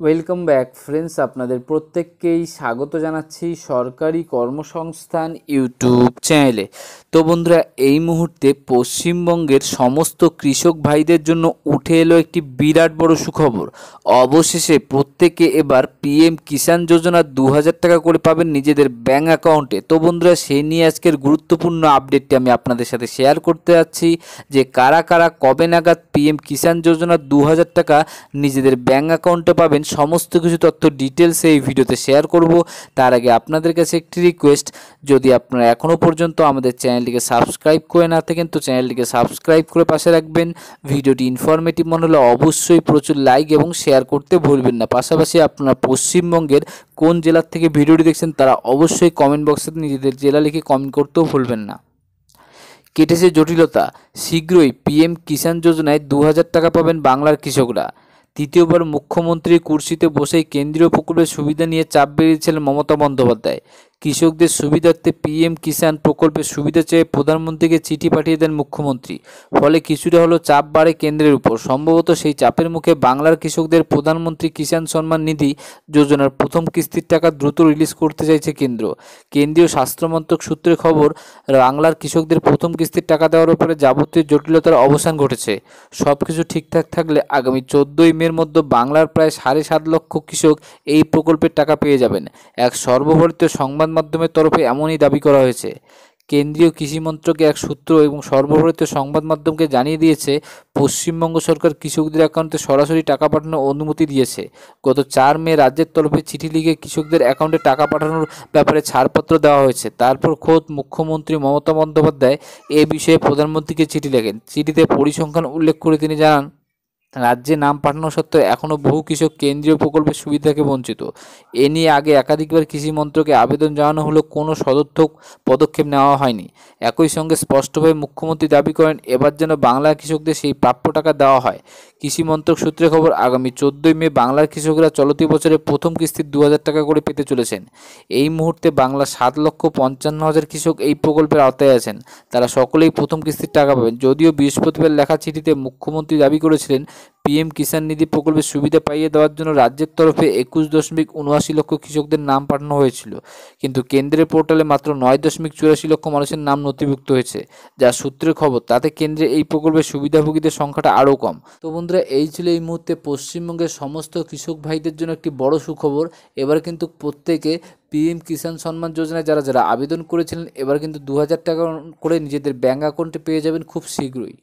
welcome back friends আপনাদের প্রত্যেককেই স্বাগত জানাচ্ছি সরকারি কর্মসংস্থান ইউটিউব চ্যানেলে তো বন্ধুরা এই মুহূর্তে পশ্চিমবঙ্গের সমস্ত কৃষক ভাইদের জন্য উঠে এলো একটি বিরাট বড় সুখবর অবশেষে প্রত্যেকে এবার পিএম কিষাণ যোজনা দু টাকা করে পাবেন নিজেদের ব্যাঙ্ক অ্যাকাউন্টে তো বন্ধুরা সে নিয়ে আজকের গুরুত্বপূর্ণ আপডেটটি আমি আপনাদের সাথে শেয়ার করতে যাচ্ছি যে কারা কারা কবে নাগাদ পিএম কিষাণ যোজনা দু টাকা নিজেদের ব্যাঙ্ক অ্যাকাউন্টে পাবেন সমস্ত কিছু তথ্য ডিটেলসে এই ভিডিওতে শেয়ার করব তার আগে আপনাদের কাছে একটি রিকোয়েস্ট যদি আপনারা এখনও পর্যন্ত আমাদের চ্যানেলটিকে সাবস্ক্রাইব করে না থাকেন তো চ্যানেলটিকে সাবস্ক্রাইব করে পাশে রাখবেন ভিডিওটি ইনফরমেটিভ মনে হলে অবশ্যই প্রচুর লাইক এবং শেয়ার করতে ভুলবেন না পাশাপাশি আপনারা পশ্চিমবঙ্গের কোন জেলার থেকে ভিডিওটি দেখছেন তারা অবশ্যই কমেন্ট বক্সে নিজেদের জেলা লিখে কমেন্ট করতেও ভুলবেন না কেটেছে জটিলতা শীঘ্রই পিএম কিষাণ যোজনায় দু টাকা পাবেন বাংলার কৃষকরা দ্বিতীয়বার মুখ্যমন্ত্রী কুর্সিতে বসেই কেন্দ্রীয় প্রকল্পের সুবিধা নিয়ে চাপ বেড়েছিলেন মমতা বন্দ্যোপাধ্যায় কৃষকদের সুবিধার্থে পিএম কিষাণ প্রকল্পের সুবিধা চেয়ে প্রধানমন্ত্রীকে চিঠি পাঠিয়ে দেন মুখ্যমন্ত্রী ফলে কিছুটা হলো চাপ বাড়ে কেন্দ্রের উপর সম্ভবত সেই চাপের মুখে বাংলার কৃষকদের প্রধানমন্ত্রী কিষাণ সম্মান নিধি যোজনার প্রথম কিস্তির টাকা দ্রুত রিলিজ করতে চাইছে কেন্দ্র কেন্দ্রীয় স্বাস্থ্যমন্ত্রক সূত্রে খবর বাংলার কৃষকদের প্রথম কিস্তির টাকা দেওয়ার উপরে যাবতীয় জটিলতার অবসান ঘটেছে সব কিছু ঠিকঠাক থাকলে আগামী চোদ্দোই মের মধ্যে বাংলার প্রায় সাড়ে সাত লক্ষ কৃষক এই প্রকল্পের টাকা পেয়ে যাবেন এক সর্বভারতীয় সংবাদ মাধ্যমের তরফে এমনই দাবি করা হয়েছে কেন্দ্রীয় কৃষি মন্ত্রকের এক সূত্র এবং সর্বভারতীয় সংবাদ মাধ্যমকে জানিয়ে দিয়েছে পশ্চিমবঙ্গ সরকার কৃষকদের অ্যাকাউন্টে সরাসরি টাকা পাঠানোর অনুমতি দিয়েছে গত চার মে রাজ্যের তরফে চিঠি লিখে কৃষকদের অ্যাকাউন্টে টাকা পাঠানোর ব্যাপারে ছাড়পত্র দেওয়া হয়েছে তারপর খোদ মুখ্যমন্ত্রী মমতা বন্দ্যোপাধ্যায় এ বিষয়ে প্রধানমন্ত্রীকে চিঠি লেখেন চিঠিতে পরিসংখ্যান উল্লেখ করে তিনি জানান রাজ্যে নাম পাঠানো সত্ত্বেও এখনও বহু কৃষক কেন্দ্রীয় প্রকল্পের সুবিধাকে বঞ্চিত এ নিয়ে আগে একাধিকবার কৃষি মন্ত্রকে আবেদন জানানো হলেও কোনো সদর্থক পদক্ষেপ নেওয়া হয়নি একই সঙ্গে স্পষ্টভাবে মুখ্যমন্ত্রী দাবি করেন এবার যেন বাংলার কৃষকদের সেই প্রাপ্য টাকা দেওয়া হয় কৃষি মন্ত্রক সূত্রে খবর আগামী চোদ্দই মে বাংলার কৃষকরা চলতি বছরে প্রথম কিস্তি দু টাকা করে পেতে চলেছেন এই মুহূর্তে বাংলার সাত লক্ষ পঞ্চান্ন হাজার কৃষক এই প্রকল্পের আওতায় আছেন তারা সকলেই প্রথম কিস্তির টাকা পাবেন যদিও বৃহস্পতিবার লেখা চিঠিতে মুখ্যমন্ত্রী দাবি করেছিলেন পিএম কিষাণ নিধি প্রকল্পের সুবিধা পাইয়ে দেওয়ার জন্য রাজ্যের তরফে একুশ দশমিক উনআশি লক্ষ কৃষকদের নাম পাঠানো হয়েছিল কিন্তু কেন্দ্রের পোর্টালে মাত্র নয় দশমিক চুরাশি লক্ষ মানুষের নাম নথিভুক্ত হয়েছে যা সূত্রের খবর তাতে কেন্দ্রে এই প্রকল্পের সুবিধাভোগীদের সংখ্যাটা আরও কম তো বন্ধুরা এই ছিল এই মুহূর্তে পশ্চিমবঙ্গের সমস্ত কৃষক ভাইদের জন্য একটি বড় সুখবর এবার কিন্তু প্রত্যেকে পিএম কিষাণ সম্মান যোজনায় যারা যারা আবেদন করেছিলেন এবার কিন্তু দু টাকা করে নিজেদের ব্যাঙ্ক অ্যাকাউন্টে পেয়ে যাবেন খুব শীঘ্রই